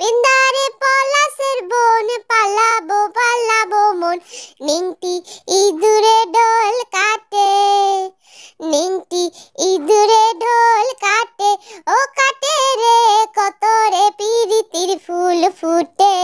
বিন্দারে পলাশের বোন পালাবো পালাবো মন নিংটি ইঁদুরে ঢোল কাটে নিংটি ইঁদুরে ঢোল কাটে ও কাটে রে কত রে পিরিতির ফুল ফুটে